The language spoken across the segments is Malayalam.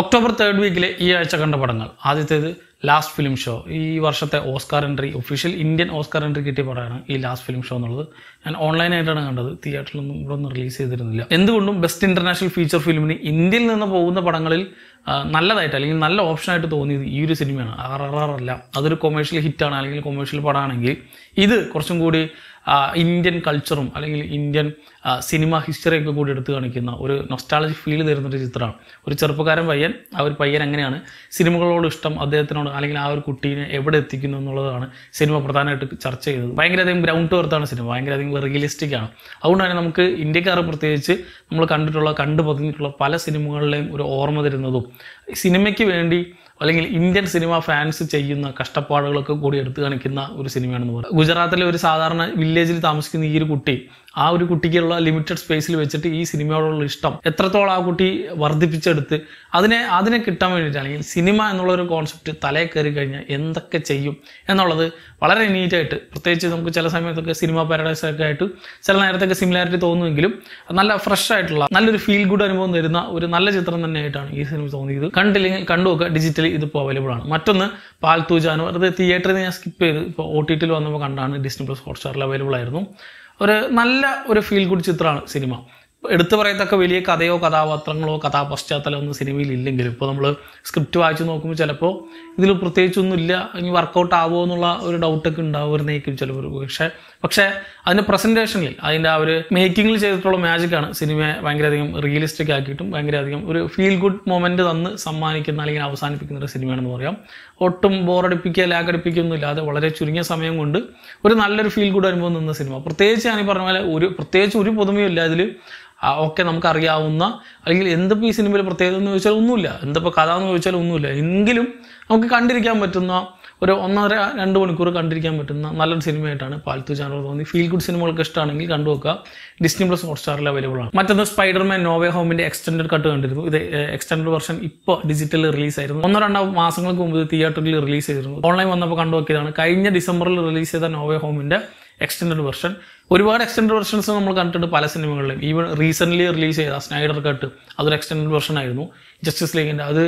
ഒക്ടോബർ തേർഡ് വീക്കിലെ ഈ ആഴ്ച കണ്ട പടങ്ങൾ ആദ്യത്തേത് ലാസ്റ്റ് ഫിലിം ഷോ ഈ വർഷത്തെ Oscar entry official Indian Oscar entry കിട്ടിയ പടമാണ് ഈ ലാസ്റ്റ് ഫിലിം ഷോ എന്നുള്ളത് ഞാൻ ഓൺലൈനായിട്ടാണ് കണ്ടത് തിയേറ്ററിലൊന്നും ഇവിടെ ഒന്നും റിലീസ് ചെയ്തിരുന്നില്ല എന്തുകൊണ്ടും ബെസ്റ്റ് ഇന്റർനാഷണൽ ഫീച്ചർ ഫിലിമിന് ഇന്ത്യയിൽ നിന്ന് പോകുന്ന പടങ്ങളിൽ നല്ലതായിട്ട് അല്ലെങ്കിൽ നല്ല ഓപ്ഷനായിട്ട് തോന്നിയത് ഈ ഒരു സിനിമയാണ് ആർ ആർ അല്ല അതൊരു കൊമേഴ്ഷ്യൽ ഹിറ്റാണ് അല്ലെങ്കിൽ കൊമേഴ്ഷ്യൽ പടമാണെങ്കിൽ ഇത് കുറച്ചും കൂടി ഇന്ത്യൻ കൾച്ചറും അല്ലെങ്കിൽ ഇന്ത്യൻ സിനിമ ഹിസ്റ്ററിയൊക്കെ കൂടി എടുത്തു കാണിക്കുന്ന ഒരു നൊസ്റ്റാളജി ഫീൽ തരുന്നൊരു ചിത്രമാണ് ഒരു ചെറുപ്പക്കാരൻ പയ്യൻ ആ ഒരു പയ്യൻ എങ്ങനെയാണ് സിനിമകളോട് ഇഷ്ടം അദ്ദേഹത്തിനോട് അല്ലെങ്കിൽ ആ ഒരു കുട്ടീനെ എവിടെ എത്തിക്കുന്നു എന്നുള്ളതാണ് സിനിമ പ്രധാനമായിട്ട് ചർച്ച ചെയ്തത് അധികം ഗ്രൗണ്ട് ടു എർത്താണ് സിനിമ അധികം റിയലിസ്റ്റിക് ആണ് അതുകൊണ്ട് തന്നെ നമുക്ക് ഇന്ത്യക്കാർ പ്രത്യേകിച്ച് നമ്മൾ കണ്ടിട്ടുള്ള കണ്ടു പതിഞ്ഞിട്ടുള്ള പല സിനിമകളിലെയും ഒരു ഓർമ്മ തരുന്നതും സിനിമയ്ക്ക് വേണ്ടി അല്ലെങ്കിൽ ഇന്ത്യൻ സിനിമ ഫാൻസ് ചെയ്യുന്ന കഷ്ടപ്പാടുകളൊക്കെ കൂടി എടുത്തു കാണിക്കുന്ന ഒരു സിനിമയാണെന്ന് പറയുന്നത് ഗുജറാത്തിലെ ഒരു സാധാരണ വില്ലേജിൽ താമസിക്കുന്ന ഈ ഒരു കുട്ടി ആ ഒരു കുട്ടിക്കുള്ള ലിമിറ്റഡ് സ്പേസിൽ വെച്ചിട്ട് ഈ സിനിമയോടുള്ള ഇഷ്ടം എത്രത്തോളം ആ കുട്ടി വർദ്ധിപ്പിച്ചെടുത്ത് അതിനെ അതിനെ കിട്ടാൻ വേണ്ടിയിട്ടാണെങ്കിൽ സിനിമ എന്നുള്ള ഒരു കോൺസെപ്റ്റ് തലേ കയറി കഴിഞ്ഞാൽ എന്തൊക്കെ ചെയ്യും എന്നുള്ളത് വളരെ നീറ്റായിട്ട് പ്രത്യേകിച്ച് നമുക്ക് ചില സമയത്തൊക്കെ സിനിമ പാരഡൈസ് ഒക്കെ ആയിട്ട് ചില നേരത്തൊക്കെ സിമിലാരിറ്റി തോന്നുമെങ്കിലും നല്ല ഫ്രഷ് ആയിട്ടുള്ള നല്ലൊരു ഫീൽ ഗുഡ് അനുഭവം തരുന്ന ഒരു നല്ല ചിത്രം തന്നെയായിട്ടാണ് ഈ സിനിമ തോന്നിയത് കണ്ടില്ലെങ്കിൽ കണ്ടു നോക്കുക ഡിജിറ്റലി ഇതിപ്പോൾ അവൈലബിൾ ആണ് മറ്റൊന്ന് പാൽത്തൂജാനോ അത് തിയേറ്ററിൽ ഞാൻ സ്കിപ്പ് ചെയ്ത് ഇപ്പോൾ ഒ ടി ടിയിൽ വന്നപ്പോൾ കണ്ടാണ് ഡിസ്നി പ്ലസ് ഹോട്ട്സ്റ്റാറിൽ അവൈലബിൾ ആയിരുന്നു ഒരു നല്ല ഒരു ഫീൽ ഗുഡ് ചിത്രമാണ് സിനിമ എടുത്തു പറയത്തക്ക വലിയ കഥയോ കഥാപാത്രങ്ങളോ കഥാപശ്ചാത്തലമോ ഒന്നും സിനിമയിൽ ഇല്ലെങ്കിലും ഇപ്പോൾ നമ്മൾ സ്ക്രിപ്റ്റ് വായിച്ച് നോക്കുമ്പോൾ ചിലപ്പോൾ ഇതിൽ പ്രത്യേകിച്ചൊന്നുമില്ല ഇനി വർക്കൗട്ട് ആവുമോ എന്നുള്ള ഒരു ഡൗട്ടൊക്കെ ഉണ്ടാവുമായിരുന്നേക്കും ചിലവർ പക്ഷേ പക്ഷേ അതിൻ്റെ പ്രസൻറ്റേഷനിൽ അതിൻ്റെ ആ ഒരു മേക്കിങ്ങിൽ ചെയ്തിട്ടുള്ള മാജിക്കാണ് സിനിമയെ ഭയങ്കരധികം റിയലിസ്റ്റിക് ആക്കിയിട്ടും ഭയങ്കരധികം ഒരു ഫീൽ ഗുഡ് മൊമെൻ്റ് തന്ന് സമ്മാനിക്കുന്ന അല്ലെങ്കിൽ അവസാനിപ്പിക്കുന്ന ഒരു സിനിമയാണെന്ന് പറയാം ഒട്ടും ബോറടിപ്പിക്കുക ലാഗടിപ്പിക്കുകയൊന്നും ഇല്ലാതെ വളരെ ചുരുങ്ങിയ സമയം കൊണ്ട് ഒരു നല്ലൊരു ഫീൽ ഗുഡ് അനുഭവം നിന്ന സിനിമ പ്രത്യേകിച്ച് ഞാൻ ഈ പറഞ്ഞ പോലെ ഒരു പ്രത്യേകിച്ച് ഒരു പുതുമയും ഇല്ല അതിൽ ഒക്കെ നമുക്കറിയാവുന്ന അല്ലെങ്കിൽ എന്തിപ്പോൾ ഈ സിനിമയിൽ പ്രത്യേകത എന്ന് ചോദിച്ചാൽ ഒന്നുമില്ല എന്തിപ്പോൾ കഥ എന്ന് ചോദിച്ചാൽ ഒന്നുമില്ല എങ്കിലും നമുക്ക് കണ്ടിരിക്കാൻ പറ്റുന്ന ഒരു ഒന്നര രണ്ട് മണിക്കൂർ കണ്ടിരിക്കാൻ പറ്റുന്ന നല്ലൊരു സിനിമയായിട്ടാണ് പാലത്തു ചാനൽ തോന്നി ഫീൽ ഗുഡ് സിനിമകൾക്ക് ഇഷ്ടമാണെങ്കിൽ കണ്ടു നോക്കുക ഡിസ്നി പ്ലസ് ഹോട്ട്സ്റ്റാറിൽ അവൈലബിൾ ആണ് മറ്റൊന്ന് സ്പൈഡർമാൻ നോവേ ഹോമിന്റെ എക്സ്റ്റൻഡ് കട്ട് കണ്ടിരുന്നു ഇത് എക്സ്റ്റൻഡ് വെർഷൻ ഇപ്പോൾ ഡിജിറ്റൽ റിലീസ് ആയിരുന്നു ഒന്നോ രണ്ടോ മാസങ്ങൾക്ക് മുമ്പ് തിയേറ്ററിൽ റിലീസ് ചെയ്തിരുന്നു ഓൺലൈൻ വന്നപ്പോൾ കണ്ടു നോക്കിയതാണ് കഴിഞ്ഞ ഡിസംബറിൽ റിലീസ് ചെയ്ത നോവേ ഹോമിന്റെ എക്സ്റ്റൻഡ് വെർഷൻ ഒരുപാട് എക്സ്റ്റൻഡ് വെർഷൻസ് നമ്മൾ കണ്ടിട്ടുണ്ട് പല സിനിമകളിലും ഈവൻ റീസെൻ്റ്ലി റിലീസ് ചെയ്ത സ്നൈഡർ കട്ട് അതൊരു എക്സ്റ്റൻഡ് വെർഷൻ ആയിരുന്നു ജസ്റ്റിസ് ലീഗിൻ്റെ അത്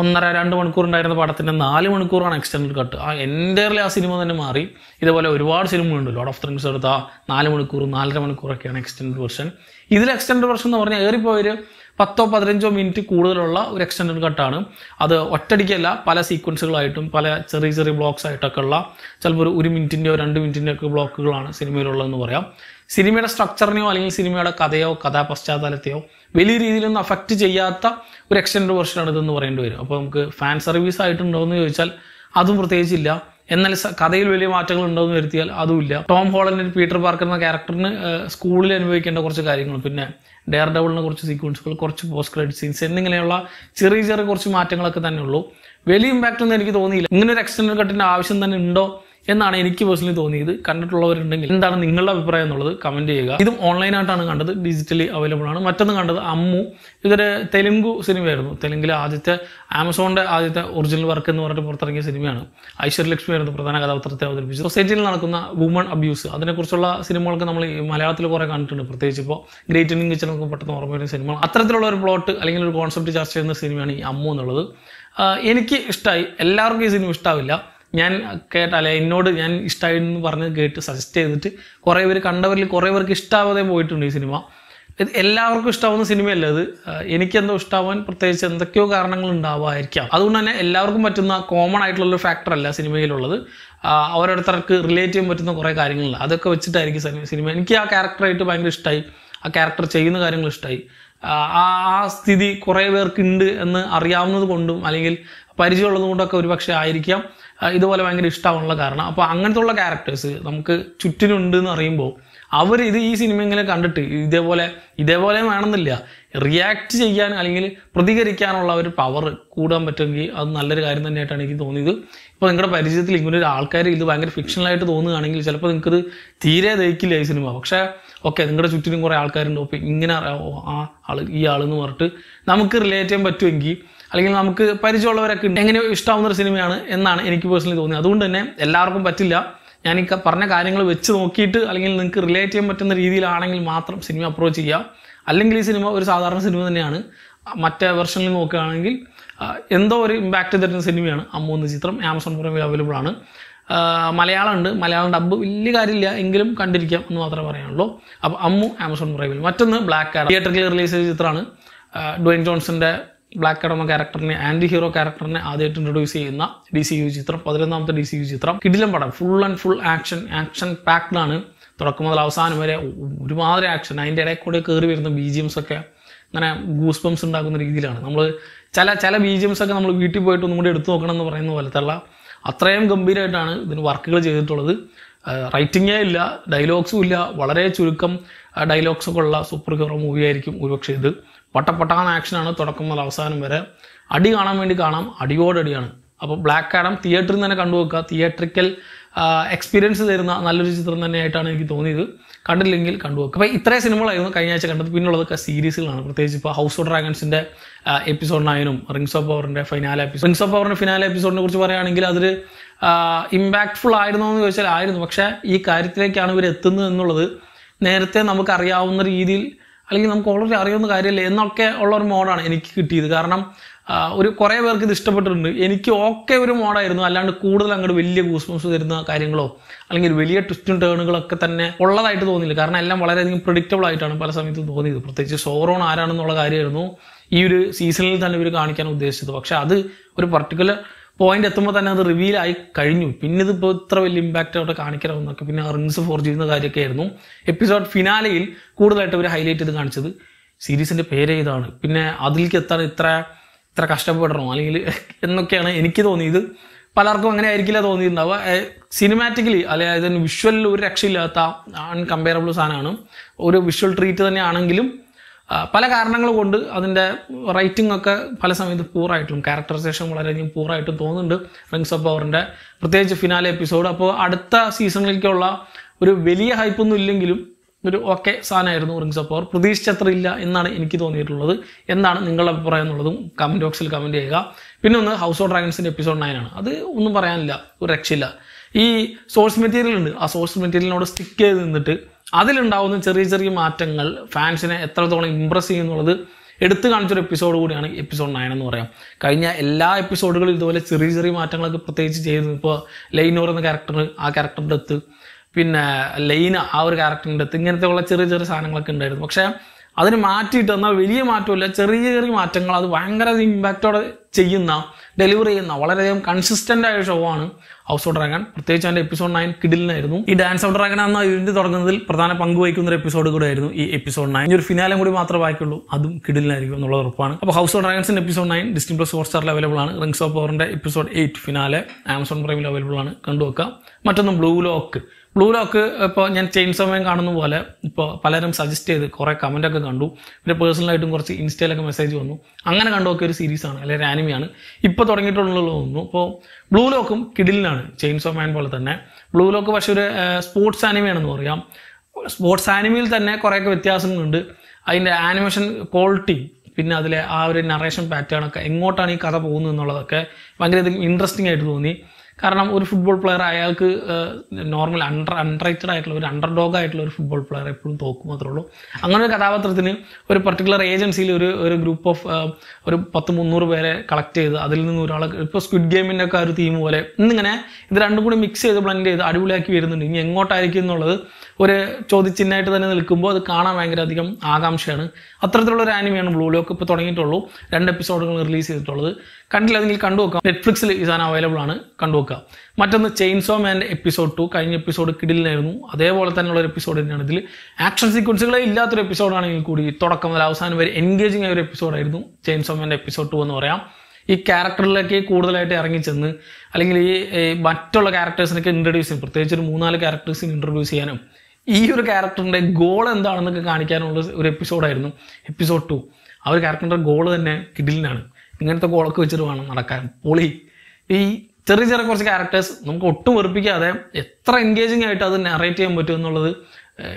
ഒന്നര രണ്ട് മണിക്കൂർ ഉണ്ടായിരുന്ന പടത്തിൻ്റെ നാല് മണിക്കൂറാണ് എക്സ്റ്റൻഡ് കട്ട് ആ എൻ്റയർലി ആ സിനിമ തന്നെ മാറി ഇതേപോലെ ഒരുപാട് സിനിമകളുണ്ട് ലോഡ് ഓഫ് തിങ്സ് എടുത്ത നാല് മണിക്കൂർ നാലര മണിക്കൂറൊക്കെയാണ് എക്സ്റ്റൻഡ് വെർഷൻ ഇതിൽ എക്സ്റ്റൻഡ് വെർഷൻ എന്ന് പറഞ്ഞാൽ ഏറിപ്പോയൊരു പത്തോ പതിനഞ്ചോ മിനിറ്റ് കൂടുതലുള്ള ഒരു എക്സ്റ്റൻഡ് കട്ടാണ് അത് ഒറ്റടിക്കല്ല പല സീക്വൻസുകളായിട്ടും പല ചെറിയ ചെറിയ ബ്ലോക്സ് ആയിട്ടൊക്കെ ഉള്ള ചിലപ്പോൾ ഒരു ഒരു മിനിറ്റിൻ്റെയോ രണ്ട് മിനിറ്റിൻ്റെയോ ഒക്കെ ബ്ലോക്കുകളാണ് സിനിമയിലുള്ളതെന്ന് പറയാം സിനിമയുടെ സ്ട്രക്ചറിനെയോ അല്ലെങ്കിൽ സിനിമയുടെ കഥയോ കഥാപശ്ചാത്തലത്തെയോ വലിയ രീതിയിലൊന്നും അഫക്റ്റ് ചെയ്യാത്ത ഒരു എക്സ്റ്റൻഡ് വെർഷനാണ് ഇതെന്ന് പറയേണ്ടി വരും അപ്പോൾ നമുക്ക് ഫാൻ സർവീസ് ആയിട്ടുണ്ടോ എന്ന് ചോദിച്ചാൽ അതും പ്രത്യേകിച്ചില്ല എന്നാൽ കഥയിൽ വലിയ മാറ്റങ്ങൾ ഉണ്ടോയെന്ന് വരുത്തിയാൽ അതുമില്ല ടോം ഹോളൻഡിന് പീറ്റർ പാർക്കർ എന്ന ക്യാരക്ടറിന് സ്കൂളിൽ അനുഭവിക്കേണ്ട കുറച്ച് കാര്യങ്ങൾ പിന്നെ ഡെയർ ഡബിളിന് കുറച്ച് സീക്വൻസുകൾ കുറച്ച് പോസ്റ്റ് ക്രെഡിറ്റ് സീൻസ് എന്നിങ്ങനെയുള്ള ചെറിയ ചെറിയ കുറച്ച് മാറ്റങ്ങളൊക്കെ തന്നെ ഉള്ളൂ വലിയ ഇമ്പാക്റ്റ് ഒന്നും എനിക്ക് തോന്നിയില്ല ഇങ്ങനെ ഒരു എക്സ്റ്റൻഡ് കട്ടിൻ്റെ ആവശ്യം തന്നെ ഉണ്ടോ എന്നാണ് എനിക്ക് പേഴ്സണലി തോന്നിയത് കണ്ടിട്ടുള്ളവരുണ്ടെങ്കിൽ എന്താണ് നിങ്ങളുടെ അഭിപ്രായം എന്നുള്ളത് കമൻറ്റ് ചെയ്യുക ഇതും ഓൺലൈനായിട്ടാണ് കണ്ടത് ഡിജിറ്റലി അവൈലബിൾ ആണ് മറ്റൊന്ന് കണ്ടത് അമ്മു ഇതൊരു തെലുങ്ക് സിനിമയായിരുന്നു തെലുങ്കിലെ ആദ്യത്തെ ആമസോണിൻ്റെ ആദ്യത്തെ ഒറിജിനൽ വർക്ക് എന്ന് പറഞ്ഞിട്ട് പുറത്തിറങ്ങിയ സിനിമയാണ് ലക്ഷ്മി ആയിരുന്നു പ്രധാന കഥാപാത്രത്തെ അവതരിപ്പിച്ചു സൊസൈറ്റിയിൽ നടക്കുന്ന വുമൺ അബ്യൂസ് അതിനെക്കുറിച്ചുള്ള സിനിമകളൊക്കെ നമ്മൾ മലയാളത്തിൽ കുറേ കണ്ടിട്ടുണ്ട് പ്രത്യേകിച്ച് ഇപ്പോൾ ഗ്രേറ്റ് ഇന്ത്യൻ കിച്ചനൊക്കെ പെട്ടെന്ന് ഓർമ്മ വരുന്ന സിനിമ അത്തരത്തിലുള്ള ഒരു പ്ലോട്ട് അല്ലെങ്കിൽ ഒരു കോൺസെപ്റ്റ് ചർച്ച ചെയ്യുന്ന സിനിമയാണ് ഈ അമ്മു എന്നുള്ളത് എനിക്ക് ഇഷ്ടമായി എല്ലാവർക്കും ഈ സിനിമ ഇഷ്ടാവില്ല ഞാൻ കേട്ട അല്ലെ എന്നോട് ഞാൻ എന്ന് പറഞ്ഞ് കേട്ട് സജസ്റ്റ് ചെയ്തിട്ട് കുറേ പേര് കണ്ടവരിൽ കുറേ പേർക്ക് ഇഷ്ടാവാതെ പോയിട്ടുണ്ട് ഈ സിനിമ ഇത് എല്ലാവർക്കും ഇഷ്ടാവുന്ന സിനിമയല്ല അത് എനിക്കെന്തോ ഇഷ്ടാവാൻ പ്രത്യേകിച്ച് എന്തൊക്കെയോ കാരണങ്ങൾ ഉണ്ടാവായിരിക്കാം അതുകൊണ്ട് തന്നെ എല്ലാവർക്കും പറ്റുന്ന കോമൺ ആയിട്ടുള്ള ഫാക്ടർ അല്ല സിനിമയിലുള്ളത് ഓരോരുത്തർക്ക് റിലേറ്റ് ചെയ്യാൻ പറ്റുന്ന കുറേ കാര്യങ്ങളുണ്ട് അതൊക്കെ വെച്ചിട്ടായിരിക്കും സിനിമ എനിക്ക് ആ ക്യാരക്ടറായിട്ട് ഭയങ്കര ഇഷ്ടമായി ആ ക്യാരക്ടർ ചെയ്യുന്ന കാര്യങ്ങൾ ഇഷ്ടമായി ആ ആ സ്ഥിതി കുറേ പേർക്കുണ്ട് എന്ന് അറിയാവുന്നത് കൊണ്ടും അല്ലെങ്കിൽ പരിചയമുള്ളത് കൊണ്ടൊക്കെ ഒരു പക്ഷേ ആയിരിക്കാം ഇതുപോലെ ഭയങ്കര ഇഷ്ടമാവാനുള്ള കാരണം അപ്പോൾ അങ്ങനത്തെ ഉള്ള ക്യാരക്ടേഴ്സ് നമുക്ക് ചുറ്റിനുണ്ട് എന്ന് അറിയുമ്പോൾ അവർ ഇത് ഈ സിനിമയെങ്കിലും കണ്ടിട്ട് ഇതേപോലെ ഇതേപോലെ വേണമെന്നില്ല റിയാക്ട് ചെയ്യാൻ അല്ലെങ്കിൽ പ്രതികരിക്കാനുള്ള ഒരു പവർ കൂടാൻ പറ്റുമെങ്കിൽ അത് നല്ലൊരു കാര്യം തന്നെയായിട്ടാണ് എനിക്ക് തോന്നിയത് ഇപ്പോൾ നിങ്ങളുടെ പരിചയത്തിൽ ഇങ്ങനെ ഒരു ആൾക്കാർ ഇത് ഭയങ്കര ഫിക്ഷനായിട്ട് തോന്നുകയാണെങ്കിൽ ചിലപ്പോൾ നിങ്ങൾക്കത് തീരെ ദഹിക്കില്ല ഈ സിനിമ പക്ഷേ ഓക്കെ നിങ്ങളുടെ ചുറ്റിനും കുറേ ആൾക്കാരുണ്ട് അപ്പോൾ ഇങ്ങനെ ആ ആൾ ഈ ആളെന്ന് പറഞ്ഞിട്ട് നമുക്ക് റിലേറ്റ് ചെയ്യാൻ പറ്റുമെങ്കിൽ അല്ലെങ്കിൽ നമുക്ക് പരിചയമുള്ളവരൊക്കെ ഉണ്ട് എങ്ങനെ ഇഷ്ടമാവുന്ന ഒരു സിനിമയാണ് എന്നാണ് എനിക്ക് പേഴ്സണലി തോന്നിയത് അതുകൊണ്ട് തന്നെ എല്ലാവർക്കും പറ്റില്ല ഞാൻ ഈ പറഞ്ഞ കാര്യങ്ങൾ വെച്ച് നോക്കിയിട്ട് അല്ലെങ്കിൽ നിങ്ങൾക്ക് റിലേറ്റ് ചെയ്യാൻ പറ്റുന്ന രീതിയിലാണെങ്കിൽ മാത്രം സിനിമ അപ്രോച്ച് ചെയ്യുക അല്ലെങ്കിൽ ഈ സിനിമ ഒരു സാധാരണ സിനിമ തന്നെയാണ് മറ്റേ വെർഷനിൽ നോക്കുകയാണെങ്കിൽ എന്തോ ഒരു ഇമ്പാക്റ്റ് തരുന്ന സിനിമയാണ് അമ്മൂന്ന് എന്ന ചിത്രം ആമസോൺ പ്രൈമിൽ അവൈലബിൾ ആണ് മലയാളം ഉണ്ട് മലയാളം ഡബ്ബ് വലിയ കാര്യമില്ല എങ്കിലും കണ്ടിരിക്കാം എന്ന് മാത്രമേ പറയാനുള്ളൂ അപ്പോൾ അമ്മു ആമസോൺ പ്രൈമിൽ മറ്റൊന്ന് ബ്ലാക്ക് ആഡം തിയേറ്ററിൽ റിലീസ് ചെയ്ത ചിത്രമാണ് ഡ്വൈൻ ജോൺസന്റെ ബ്ലാക്ക് ആഡം എന്ന ക്യാരക്ടറിനെ ആന്റി ഹീറോ ക്യാരക്ടറിനെ ആദ്യമായിട്ട് ഇൻട്രൊഡ്യൂസ് ചെയ്യുന്ന ഡി സി യു ചിത്രം പതിനൊന്നാമത്തെ ഡി സി യു ചിത്രം കിടിലം പടം full and full action action packed ആണ് തുടക്കം മുതൽ അവസാനം വരെ ഒരുമാതിരി ആക്ഷൻ അതിൻ്റെ ഇടയിൽ കൂടെ കയറി വരുന്ന ബി ജി എംസ് ഒക്കെ അങ്ങനെ ഗൂസ് ബംസ് ഉണ്ടാക്കുന്ന രീതിയിലാണ് നമ്മൾ ചില ചില എംസ് ഒക്കെ നമ്മൾ വീട്ടിൽ പോയിട്ട് ഒന്നും കൂടി എടുത്തു നോക്കണം എന്ന് പറയുന്ന പോലത്തുള്ള അത്രയും ഗംഭീരമായിട്ടാണ് ഇതിന് വർക്കുകൾ ചെയ്തിട്ടുള്ളത് റൈറ്റിങ്ങേ ഇല്ല ഡയലോഗ്സും ഇല്ല വളരെ ചുരുക്കം ഡയലോഗ്സ് ഒക്കെ ഉള്ള സൂപ്പർ ഹീറോ മൂവി ആയിരിക്കും ഒരുപക്ഷെ ഇത് പട്ടപ്പട്ടാൻ ആക്ഷനാണ് തുടക്കം മുതൽ അവസാനം വരെ അടി കാണാൻ വേണ്ടി കാണാം അടിയോടടിയാണ് അപ്പോൾ ബ്ലാക്ക് ആഡം തിയേറ്ററിൽ തന്നെ കണ്ടുവെക്കുക തിയേറ്ററിക്കൽ എക്സ്പീരിയൻസ് തരുന്ന നല്ലൊരു ചിത്രം തന്നെയായിട്ടാണ് എനിക്ക് തോന്നിയത് കണ്ടില്ലെങ്കിൽ കണ്ടു അപ്പോൾ ഇത്രയും സിനിമകളായിരുന്നു കഴിഞ്ഞ ആഴ്ച കണ്ടത് പിന്നുള്ളതൊക്കെ സീരീസുകളാണ് പ്രത്യേകിച്ച് ഇപ്പോൾ ഹൗസ് ഓഫ് ഡ്രാഗൺസിൻ്റെ എപ്പിസോഡ് നയനും റിങ്സ് ഓഫ് പവറിൻ്റെ ഫിനാലെ എപ്പിസോഡ് റിങ്സ് ഓഫ് പവറിൻ്റെ ഫിനാലെ എപ്പിസോഡിനെ കുറിച്ച് പറയുകയാണെങ്കിൽ അതൊരു ഇമ്പാക്ട്ഫുൾ ആയിരുന്നു എന്ന് ചോദിച്ചാൽ ആയിരുന്നു പക്ഷേ ഈ കാര്യത്തിലേക്കാണ് ഇവർ എത്തുന്നത് എന്നുള്ളത് നേരത്തെ നമുക്കറിയാവുന്ന രീതിയിൽ അല്ലെങ്കിൽ നമുക്ക് ഓൾറെഡി അറിയാവുന്ന കാര്യമല്ലേ എന്നൊക്കെ ഉള്ള ഒരു മോഡാണ് എനിക്ക് കിട്ടിയത് കാരണം ഒരു കുറേ പേർക്ക് ഇത് ഇഷ്ടപ്പെട്ടിട്ടുണ്ട് എനിക്ക് ഓക്കെ ഒരു മോഡായിരുന്നു അല്ലാണ്ട് കൂടുതൽ അങ്ങോട്ട് വലിയ ഗൂസ്ബംസ് തരുന്ന കാര്യങ്ങളോ അല്ലെങ്കിൽ വലിയ ട്വിസ്റ്റും ടേണുകളൊക്കെ തന്നെ ഉള്ളതായിട്ട് തോന്നിയില്ല കാരണം എല്ലാം വളരെയധികം പ്രഡിക്റ്റബിൾ ആയിട്ടാണ് പല സമയത്തും തോന്നിയത് പ്രത്യേകിച്ച് സോറോൺ ആരാണെന്നുള്ള കാര്യമായിരുന്നു ഈ ഒരു സീസണിൽ തന്നെ ഇവർ കാണിക്കാൻ ഉദ്ദേശിച്ചത് പക്ഷെ അത് ഒരു പർട്ടിക്കുലർ പോയിന്റ് എത്തുമ്പോൾ തന്നെ അത് റിവീൽ ആയി കഴിഞ്ഞു പിന്നെ ഇതിപ്പോൾ ഇത്ര വലിയ ഇമ്പാക്റ്റ് അവിടെ കാണിക്കണമെന്നൊക്കെ പിന്നെ റിങ്സ് ഫോർ ചെയ്യുന്ന കാര്യമൊക്കെ ആയിരുന്നു എപ്പിസോഡ് ഫിനാലയിൽ കൂടുതലായിട്ട് ഇവർ ഹൈലൈറ്റ് ചെയ്ത് കാണിച്ചത് സീരീസിന്റെ പേര് ഇതാണ് പിന്നെ അതിലേക്ക് എത്താൻ ഇത്ര ഇത്ര കഷ്ടപ്പെടണോ അല്ലെങ്കിൽ എന്നൊക്കെയാണ് എനിക്ക് തോന്നിയത് പലർക്കും അങ്ങനെ ആയിരിക്കില്ല തോന്നിയിട്ടുണ്ടാവുക സിനിമാറ്റിക്കലി അതായത് വിഷ്വലിൽ ഒരു രക്ഷയില്ലാത്ത അൺകമ്പയറബിൾ സാധനമാണ് ഒരു വിഷ്വൽ ട്രീറ്റ് തന്നെയാണെങ്കിലും പല കാരണങ്ങൾ കൊണ്ട് അതിൻ്റെ റൈറ്റിംഗ് ഒക്കെ പല സമയത്ത് പൂറായിട്ടും ക്യാരക്ടറൈസേഷൻ വളരെയധികം പൂറായിട്ടും തോന്നുന്നുണ്ട് റിങ്സ് ഓഫ് പവറിൻ്റെ പ്രത്യേകിച്ച് ഫിനാലെ എപ്പിസോഡ് അപ്പോൾ അടുത്ത സീസണിലേക്കുള്ള ഒരു വലിയ ഹൈപ്പൊന്നും ഇല്ലെങ്കിലും ഒരു ഓക്കെ സാധനമായിരുന്നു റിങ്സ് ഓഫ് പവർ പ്രതീക്ഷിച്ചത്ര ഇല്ല എന്നാണ് എനിക്ക് തോന്നിയിട്ടുള്ളത് എന്താണ് നിങ്ങളുടെ അഭിപ്രായം എന്നുള്ളതും കമൻറ്റ് ബോക്സിൽ കമൻറ്റ് ചെയ്യുക പിന്നെ ഒന്ന് ഹൗസ് ഓഫ് ഡ്രാഗൺസിൻ്റെ എപ്പിസോഡ് നയനാണ് അത് ഒന്നും പറയാനില്ല ഒരു രക്ഷയില്ല ഈ സോഴ്സ് മെറ്റീരിയൽ ഉണ്ട് ആ സോഴ്സ് മെറ്റീരിയലിനോട് സ്റ്റിക്ക് ചെയ്ത് നിന്നിട്ട് അതിലുണ്ടാവുന്ന ചെറിയ ചെറിയ മാറ്റങ്ങൾ ഫാൻസിനെ എത്രത്തോളം ഇമ്പ്രസ് ചെയ്യുന്നുള്ളത് എടുത്തു കാണിച്ചൊരു എപ്പിസോഡ് കൂടിയാണ് എപ്പിസോഡ് നയൻ എന്ന് പറയാം കഴിഞ്ഞ എല്ലാ എപ്പിസോഡുകളും ഇതുപോലെ ചെറിയ ചെറിയ മാറ്റങ്ങളൊക്കെ പ്രത്യേകിച്ച് ചെയ്തു ഇപ്പോൾ ലൈനോർ എന്ന ക്യാരക്ടർ ആ ക്യാരക്ടറിൻ്റെ ഡെത്ത് പിന്നെ ലൈന ആ ഒരു ക്യാരക്ടറിൻ്റെ അടുത്ത് ഇങ്ങനത്തെ ഉള്ള ചെറിയ ചെറിയ സാധനങ്ങളൊക്കെ ഉണ്ടായിരുന്നു പക്ഷേ അതിന് മാറ്റിയിട്ട് എന്നാൽ വലിയ മാറ്റമില്ല ചെറിയ ചെറിയ മാറ്റങ്ങൾ അത് ഭയങ്കര ഇമ്പാക്റ്റോടെ ചെയ്യുന്ന ഡെലിവറി ചെയ്യുന്ന വളരെയധികം കൺസിസ്റ്റൻ്റ് ആയ ഷോ ആണ് ഹൗസ് ഓഫ് ഡ്രാഗൺ പ്രത്യേകിച്ച് അതിൻ്റെ എപ്പിസോഡ് നയൻ കിഡിലിനായിരുന്നു ഈ ഡാൻസ് ഓഫ് ഡ്രാഗൺ എന്ന ഇതിന്റെ തുടങ്ങുന്നതിൽ പ്രധാന പങ്ക് വഹിക്കുന്ന ഒരു എപ്പിസോഡ് കൂടെ ആയിരുന്നു ഈ എപ്പിസോഡ് നയൻ ഒരു ഫിനാലും കൂടി മാത്രമേ ബാക്കിയുള്ളൂ അതും കിഡിലിനായിരിക്കും എന്നുള്ള ഉറപ്പാണ് അപ്പോൾ ഹൗസ് ഓഫ് ഡ്രാഗൺസിൻ്റെ episode nine Disney plus hot സ്റ്റാറിൽ അവൈലബിൾ ആണ് റിങ്സ് ഓഫ് പവറിൻ്റെ എപ്പിസോഡ് എയ്റ്റ് ഫിനാലെ ആമസോൺ പ്രൈമിൽ അവൈലബിൾ ആണ് കണ്ടുവെക്കാം മറ്റൊന്ന് ബ്ലൂ ലോക്ക് ബ്ലൂ ലോക്ക് ഇപ്പോൾ ഞാൻ ചെയിൻ സമയം കാണുന്ന പോലെ ഇപ്പോൾ പലരും സജസ്റ്റ് ചെയ്ത് കുറേ കമൻറ്റൊക്കെ കണ്ടു പിന്നെ പേഴ്സണലായിട്ടും കുറച്ച് ഇൻസ്റ്റയിലൊക്കെ മെസ്സേജ് വന്നു അങ്ങനെ ഒക്കെ ഒരു സീരീസാണ് അല്ലെങ്കിൽ ആനിമിയാണ് ഇപ്പോൾ തുടങ്ങിയിട്ടുള്ള തോന്നുന്നു ഇപ്പോൾ ബ്ലൂ ലോക്കും കിഡിലിനാണ് ചെയിൻ ഓഫ് മാൻ പോലെ തന്നെ ബ്ലൂ ലോക്ക് പക്ഷേ ഒരു സ്പോർട്സ് ആനിമയാണെന്ന് പറയാം സ്പോർട്സ് ആനിമയിൽ തന്നെ കുറേയൊക്കെ വ്യത്യാസങ്ങളുണ്ട് അതിൻ്റെ ആനിമേഷൻ ക്വാളിറ്റി പിന്നെ അതിലെ ആ ഒരു നറേഷൻ പാറ്റേൺ ഒക്കെ എങ്ങോട്ടാണ് ഈ കഥ പോകുന്നത് എന്നുള്ളതൊക്കെ ഭയങ്കര ഇൻട്രസ്റ്റിംഗ് ആയിട്ട് തോന്നി കാരണം ഒരു ഫുട്ബോൾ പ്ലെയർ അയാൾക്ക് നോർമൽ അണ്ടർ അൺറൈറ്റഡ് ആയിട്ടുള്ള ഒരു അണ്ടർ ഡോഗ് ആയിട്ടുള്ള ഒരു ഫുട്ബോൾ പ്ലെയർ എപ്പോഴും തോക്കും മാത്രമേ ഉള്ളൂ അങ്ങനെ ഒരു കഥാപാത്രത്തിന് ഒരു പർട്ടിക്കുലർ ഏജൻസിയിൽ ഒരു ഒരു ഗ്രൂപ്പ് ഓഫ് ഒരു പത്ത് മുന്നൂറ് പേരെ കളക്ട് ചെയ്ത് അതിൽ നിന്ന് ഒരാൾ ഇപ്പോൾ സ്ക്വിഡ് ഗെയിമിൻ്റെ ഒക്കെ ഒരു തീം പോലെ ഇന്നിങ്ങനെ ഇത് രണ്ടും കൂടി മിക്സ് ചെയ്ത് ബ്ലെൻഡ് ചെയ്ത് അടിപൊളിയാക്കി വരുന്നുണ്ട് ഇനി എങ്ങോട്ടായിരിക്കും എന്നുള്ളത് ഒരു ചോദ്യചിഹ്നമായിട്ട് തന്നെ നിൽക്കുമ്പോൾ അത് കാണാൻ ഭയങ്കര അധികം ആകാംക്ഷയാണ് അത്തരത്തിലുള്ള ഒരു ആനിമയാണ് ബ്ലൂ ലോക്ക് ഇപ്പോൾ തുടങ്ങിയിട്ടുള്ളൂ രണ്ട് എപ്പിസോഡുകൾ റിലീസ് ചെയ്തിട്ടുള്ളത് കണ്ടില്ലെങ്കിൽ കണ്ടു നോക്കാം നെറ്റ്ഫ്ലിക്സിൽ ഈ സാധനം അവൈലബിൾ ആണ് കണ്ടു നോക്കുക മറ്റൊന്ന് ചെയിൻസോ മാൻ്റെ എപ്പിസോഡ് ടു കഴിഞ്ഞ എപ്പിസോഡ് കിഡിലായിരുന്നു അതേപോലെ തന്നെയുള്ള ഒരു എപ്പിസോഡ് തന്നെയാണ് ഇതിൽ ആക്ഷൻ സീക്വൻസുകളെ ഇല്ലാത്തൊരു എപ്പിസോഡാണെങ്കിൽ കൂടി തുടക്കം മുതൽ അവസാനം വരെ എൻഗേജിങ് ആയ ഒരു എപ്പിസോഡായിരുന്നു ചെയിൻസോ മാൻ്റെ എപ്പിസോഡ് ടു എന്ന് പറയാം ഈ ക്യാരക്ടറിലേക്ക് കൂടുതലായിട്ട് ഇറങ്ങി ചെന്ന് അല്ലെങ്കിൽ ഈ മറ്റുള്ള ക്യാരക്ടേഴ്സിനൊക്കെ ഇൻട്രൊഡ്യൂസ് ചെയ്യും പ്രത്യേകിച്ച് ഒരു മൂന്നാല് ക്യാരക്ടേഴ്സിന് ഇൻട്രൊഡ്യൂസ് ചെയ്യാനും ഈ ഒരു ക്യാരക്ടറിൻ്റെ ഗോൾ എന്താണെന്നൊക്കെ കാണിക്കാനുള്ള ഒരു എപ്പിസോഡായിരുന്നു എപ്പിസോഡ് ടു ആ ഒരു ക്യാരക്ടറിൻ്റെ ഗോള് തന്നെ കിഡിലിനാണ് ഇങ്ങനത്തെ ഗോളൊക്കെ വെച്ചിട്ട് വേണം നടക്കാൻ പൊളി ഈ ചെറിയ ചെറിയ കുറച്ച് ക്യാരക്ടേഴ്സ് നമുക്ക് ഒട്ടും വെറുപ്പിക്കാതെ എത്ര എൻഗേജിങ് ആയിട്ട് അത് നറേറ്റ് ചെയ്യാൻ പറ്റും എന്നുള്ളത്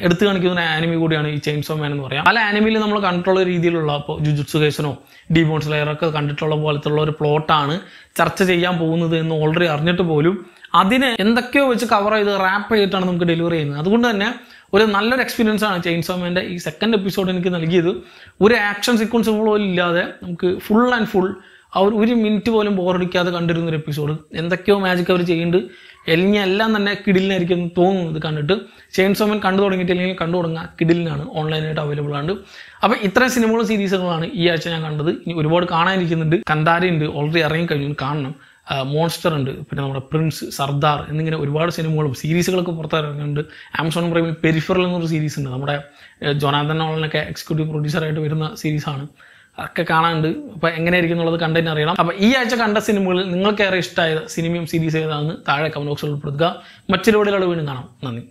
എടുത്തു കാണിക്കുന്ന ആനിമി കൂടിയാണ് ഈ ഓഫ് മാൻ എന്ന് പറയാം പല ആനിമിയിൽ നമ്മൾ കണ്ടിട്ടുള്ള രീതിയിലുള്ള ഇപ്പോൾ ജുജുസുകേഷനോ കേസനോ ഡിബോൺസ് ലെയറൊക്കെ കണ്ടിട്ടുള്ള പോലത്തുള്ള ഒരു പ്ലോട്ടാണ് ചർച്ച ചെയ്യാൻ പോകുന്നത് എന്ന് ഓൾറെഡി അറിഞ്ഞിട്ട് പോലും അതിനെ എന്തൊക്കെയോ വെച്ച് കവർ ചെയ്ത് റാപ്പ് ചെയ്തിട്ടാണ് നമുക്ക് ഡെലിവറി ചെയ്യുന്നത് അതുകൊണ്ട് തന്നെ ഒരു നല്ലൊരു എക്സ്പീരിയൻസ് ആണ് ചെയിൻസോമേൻ്റെ ഈ സെക്കൻഡ് എപ്പിസോഡ് എനിക്ക് നൽകിയത് ഒരു ആക്ഷൻ സീക്വൻസ് പോലും ഇല്ലാതെ നമുക്ക് ഫുൾ ആൻഡ് ഫുൾ അവർ ഒരു മിനിറ്റ് പോലും ബോറടിക്കാതെ കണ്ടിരുന്ന ഒരു എപ്പിസോഡ് എന്തൊക്കെയോ മാജിക് അവർ ചെയ്യുന്നുണ്ട് എലിഞ്ഞ എല്ലാം തന്നെ കിഡിലിനായിരിക്കും എന്ന് തോന്നുന്നു ഇത് കണ്ടിട്ട് ചെയിൻസോമൻ കണ്ടു അല്ലെങ്കിൽ കണ്ടു തുടങ്ങുക കിഡിലിനാണ് ഓൺലൈനായിട്ട് അവൈലബിൾ ആണ് അപ്പോൾ ഇത്രയും സിനിമകളും സീരീസുകളാണ് ഈ ആഴ്ച ഞാൻ കണ്ടത് ഇനി ഒരുപാട് കാണാനിരിക്കുന്നുണ്ട് കന്താരയുണ്ട് ഓൾറെഡി ഇറങ്ങി കഴിഞ്ഞു കാണണം മോൺസ്റ്റർ ഉണ്ട് പിന്നെ നമ്മുടെ പ്രിൻസ് സർദാർ എന്നിങ്ങനെ ഒരുപാട് സിനിമകളും സീരീസുകളൊക്കെ പുറത്തിറങ്ങുന്നുണ്ട് ആമസോൺ പ്രൈമിൽ പെരിഫറൽ എന്നൊരു സീരീസ് ഉണ്ട് നമ്മുടെ ജോനാഥൻ നോളനൊക്കെ എക്സിക്യൂട്ടീവ് പ്രൊഡ്യൂസറായിട്ട് വരുന്ന സീരീസാണ് ഒക്കെ കാണാനുണ്ട് അപ്പോൾ എങ്ങനെയായിരിക്കും എന്നുള്ളത് കണ്ടതിന് അറിയണം അപ്പോൾ ഈ ആഴ്ച കണ്ട സിനിമകളിൽ നിങ്ങൾക്ക് ഏറെ ഇഷ്ടമായ സിനിമയും സീരീസ് ഏതാണെന്ന് താഴെ കമന്റ് ബോക്സിൽ ഉൾപ്പെടുത്തുക മറ്റൊരു വീഡിയോയിലൂടെ വീണ്ടും കാണാം നന്ദി